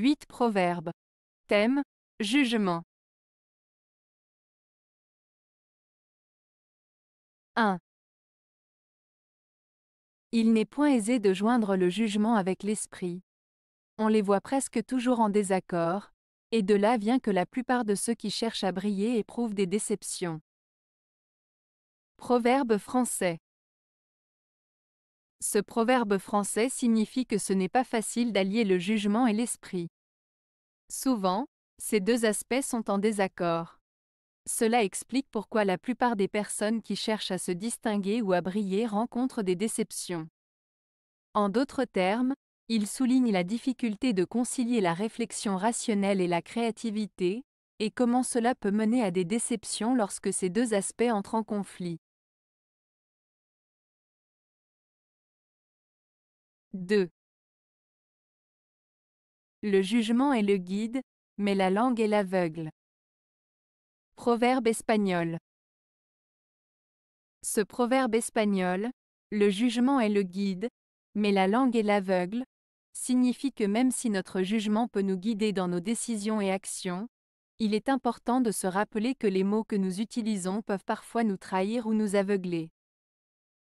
8 Proverbes. Thème Jugement. 1. Il n'est point aisé de joindre le jugement avec l'esprit. On les voit presque toujours en désaccord, et de là vient que la plupart de ceux qui cherchent à briller éprouvent des déceptions. Proverbe français. Ce proverbe français signifie que ce n'est pas facile d'allier le jugement et l'esprit. Souvent, ces deux aspects sont en désaccord. Cela explique pourquoi la plupart des personnes qui cherchent à se distinguer ou à briller rencontrent des déceptions. En d'autres termes, il souligne la difficulté de concilier la réflexion rationnelle et la créativité, et comment cela peut mener à des déceptions lorsque ces deux aspects entrent en conflit. 2. Le jugement est le guide, mais la langue est l'aveugle. Proverbe espagnol. Ce proverbe espagnol, le jugement est le guide, mais la langue est l'aveugle, signifie que même si notre jugement peut nous guider dans nos décisions et actions, il est important de se rappeler que les mots que nous utilisons peuvent parfois nous trahir ou nous aveugler.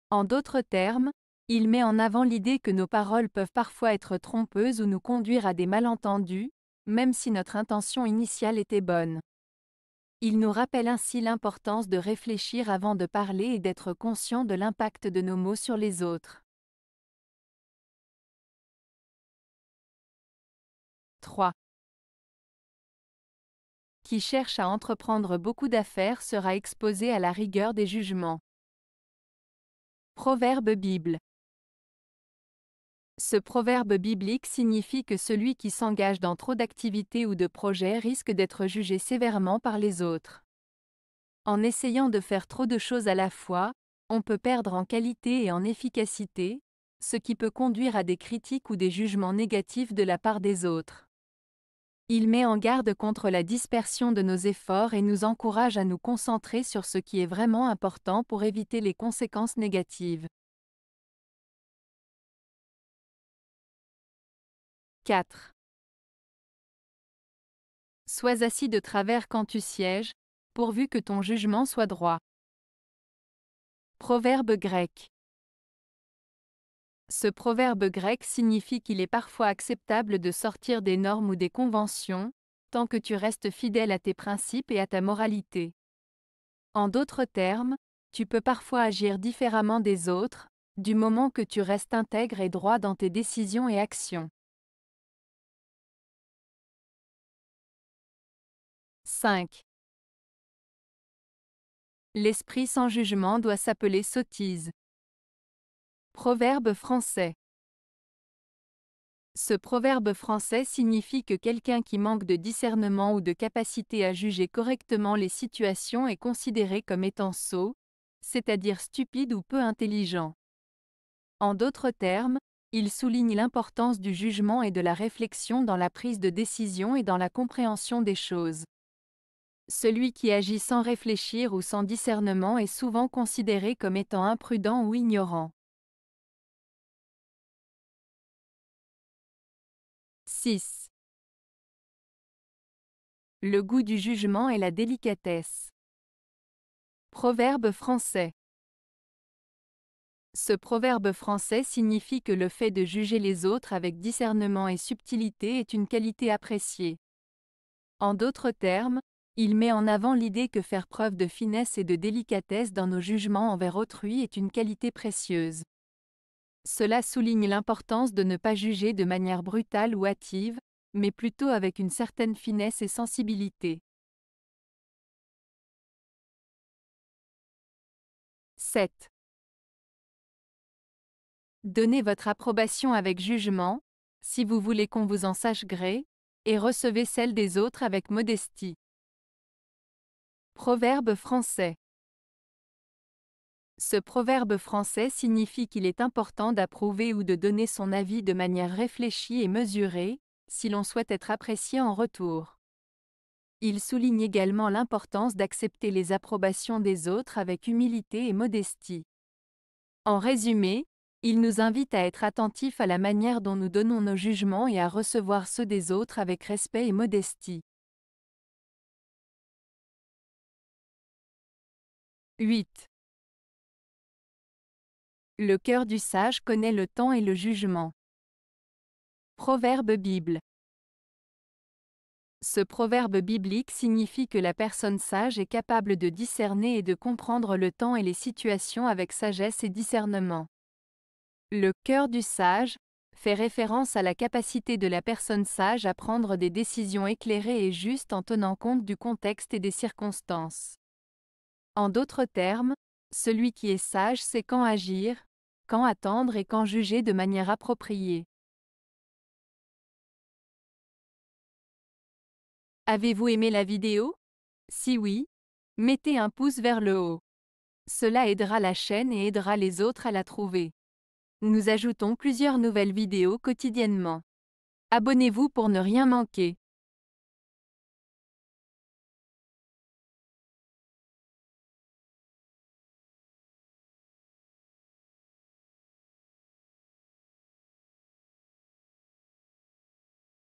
En d'autres termes, il met en avant l'idée que nos paroles peuvent parfois être trompeuses ou nous conduire à des malentendus, même si notre intention initiale était bonne. Il nous rappelle ainsi l'importance de réfléchir avant de parler et d'être conscient de l'impact de nos mots sur les autres. 3. Qui cherche à entreprendre beaucoup d'affaires sera exposé à la rigueur des jugements. Proverbe Bible. Ce proverbe biblique signifie que celui qui s'engage dans trop d'activités ou de projets risque d'être jugé sévèrement par les autres. En essayant de faire trop de choses à la fois, on peut perdre en qualité et en efficacité, ce qui peut conduire à des critiques ou des jugements négatifs de la part des autres. Il met en garde contre la dispersion de nos efforts et nous encourage à nous concentrer sur ce qui est vraiment important pour éviter les conséquences négatives. 4. Sois assis de travers quand tu sièges, pourvu que ton jugement soit droit. Proverbe grec. Ce proverbe grec signifie qu'il est parfois acceptable de sortir des normes ou des conventions, tant que tu restes fidèle à tes principes et à ta moralité. En d'autres termes, tu peux parfois agir différemment des autres, du moment que tu restes intègre et droit dans tes décisions et actions. 5. L'esprit sans jugement doit s'appeler sottise. Proverbe français. Ce proverbe français signifie que quelqu'un qui manque de discernement ou de capacité à juger correctement les situations est considéré comme étant sot, c'est-à-dire stupide ou peu intelligent. En d'autres termes, il souligne l'importance du jugement et de la réflexion dans la prise de décision et dans la compréhension des choses. Celui qui agit sans réfléchir ou sans discernement est souvent considéré comme étant imprudent ou ignorant. 6. Le goût du jugement et la délicatesse. Proverbe français. Ce proverbe français signifie que le fait de juger les autres avec discernement et subtilité est une qualité appréciée. En d'autres termes, il met en avant l'idée que faire preuve de finesse et de délicatesse dans nos jugements envers autrui est une qualité précieuse. Cela souligne l'importance de ne pas juger de manière brutale ou hâtive, mais plutôt avec une certaine finesse et sensibilité. 7. Donnez votre approbation avec jugement, si vous voulez qu'on vous en sache gré, et recevez celle des autres avec modestie. Proverbe français. Ce proverbe français signifie qu'il est important d'approuver ou de donner son avis de manière réfléchie et mesurée, si l'on souhaite être apprécié en retour. Il souligne également l'importance d'accepter les approbations des autres avec humilité et modestie. En résumé, il nous invite à être attentifs à la manière dont nous donnons nos jugements et à recevoir ceux des autres avec respect et modestie. 8. Le cœur du sage connaît le temps et le jugement. Proverbe Bible. Ce proverbe biblique signifie que la personne sage est capable de discerner et de comprendre le temps et les situations avec sagesse et discernement. Le cœur du sage fait référence à la capacité de la personne sage à prendre des décisions éclairées et justes en tenant compte du contexte et des circonstances. En d'autres termes, celui qui est sage sait quand agir, quand attendre et quand juger de manière appropriée. Avez-vous aimé la vidéo Si oui, mettez un pouce vers le haut. Cela aidera la chaîne et aidera les autres à la trouver. Nous ajoutons plusieurs nouvelles vidéos quotidiennement. Abonnez-vous pour ne rien manquer.